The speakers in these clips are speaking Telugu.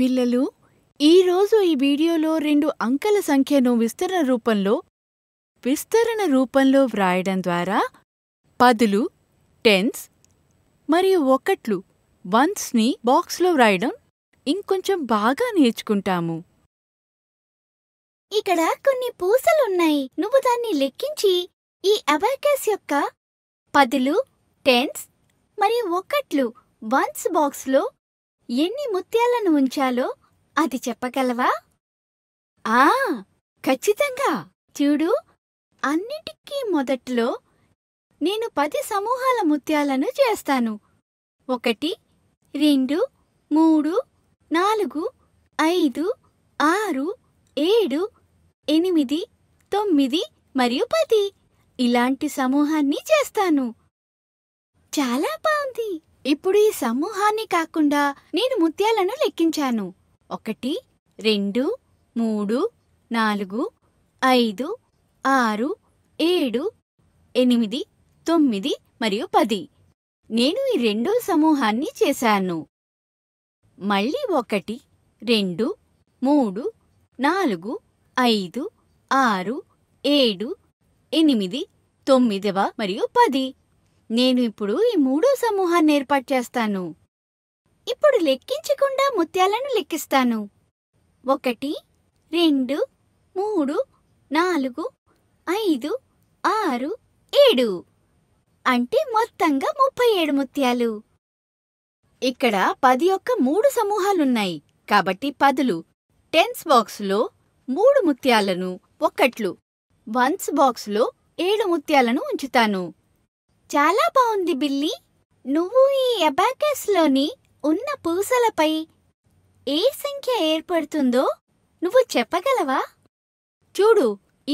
పిల్లలు, ఈరోజు ఈ వీడియోలో రెండు అంకెల సంఖ్యను విస్తరణ రూపంలో విస్తరణ రూపంలో వ్రాయడం ద్వారా పదులు టెన్స్ మరియు ఒకట్లు వన్స్ని బాక్స్లో వ్రాయడం ఇంకొంచెం బాగా నేర్చుకుంటాము ఇక్కడ కొన్ని పూసలున్నాయి నువ్వు దాన్ని లెక్కించి ఈ అబాకస్ యొక్క పదులు టెన్స్ మరియు ఒకట్లు వన్స్ బాక్స్లో ఎన్ని ముత్యాలను ఉంచాలో అది చెప్పగలవా ఆ ఖచ్చితంగా చూడు అన్నిటికీ మొదట్లో నేను పది సమూహాల ముత్యాలను చేస్తాను ఒకటి రెండు మూడు నాలుగు ఐదు ఆరు ఏడు ఎనిమిది తొమ్మిది మరియు పది ఇలాంటి సమూహాన్ని చేస్తాను చాలా బాగుంది ఇప్పుడు ఈ సమూహాన్ని కాకుండా నేను ముత్యాలను లెక్కించాను ఒకటి రెండు మూడు నాలుగు ఐదు ఆరు ఏడు ఎనిమిది తొమ్మిది మరియు పది నేను ఈ రెండో సమూహాన్ని చేశాను మళ్ళీ ఒకటి రెండు మూడు నాలుగు ఐదు ఆరు ఏడు ఎనిమిది తొమ్మిదవ మరియు పది నేను ఇప్పుడు ఈ మూడో సమూహాన్ని ఏర్పాటు చేస్తాను ఇప్పుడు లెక్కించకుండా ముత్యాలను లెక్కిస్తాను ఒకటి రెండు మూడు నాలుగు ఐదు ఆరు ఏడు అంటే మొత్తంగా ముప్పై ఏడు ముత్యాలు ఇక్కడ పది యొక్క మూడు సమూహాలున్నాయి కాబట్టి పదులు టెన్స్ బాక్స్లో మూడు ముత్యాలను ఒకట్లు వన్స్ బాక్స్లో ఏడు ముత్యాలను ఉంచుతాను చాలా బాగుంది బిల్లీ నువ్వు ఈ అబాకస్లోని ఉన్న పూసలపై ఏ సంఖ్య ఏర్పడుతుందో నువ్వు చెప్పగలవా చూడు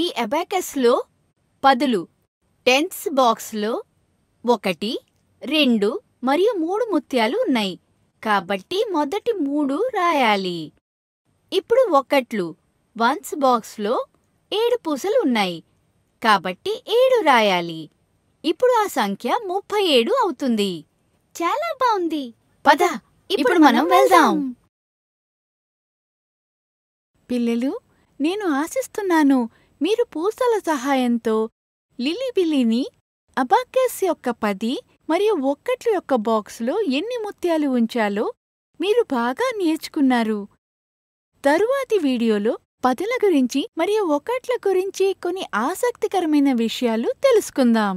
ఈ అబాకస్లో పదులు టెన్స్ బాక్స్లో ఒకటి రెండు మరియు మూడు ముత్యాలు ఉన్నాయి కాబట్టి మొదటి మూడు రాయాలి ఇప్పుడు ఒకట్లు వన్స్ బాక్స్లో ఏడు పూసలు ఉన్నాయి కాబట్టి ఏడు రాయాలి ఇప్పుడు ఆ సంఖ్య ముప్పై ఏడు అవుతుంది చాలా బాగుంది పద ఇప్పుడు మనం వెళ్దాం పిల్లలు నేను ఆశిస్తున్నాను మీరు పూసల సహాయంతో లిలీ బిల్లీని అబాకెస్ యొక్క పది మరియు ఒక్కట్లు యొక్క బాక్స్లో ఎన్ని ముత్యాలు ఉంచాలో మీరు బాగా నేర్చుకున్నారు తరువాతి వీడియోలో పదుల గురించి మరియు ఒకట్ల గురించి కొన్ని ఆసక్తికరమైన విషయాలు తెలుసుకుందాం